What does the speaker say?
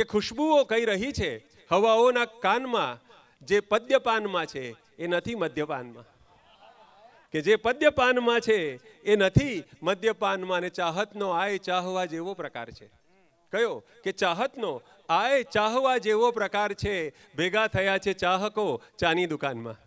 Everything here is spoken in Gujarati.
કે ખુશ્બુઓ કહી રહી છે હવાઓના કાનમાં જે પદ્યપાનમાં છે એ નથી મદ્યપાનમાં કે જે પદ્યપાનમાં છે એ નથી મદ્યપાનમાં અને ચાહતનો આય ચાહવા જેવો પ્રકાર છે કયો કે ચાહતનો આય ચાહવા જેવો પ્રકાર છે ભેગા થયા છે ચાહકો ચાની દુકાનમાં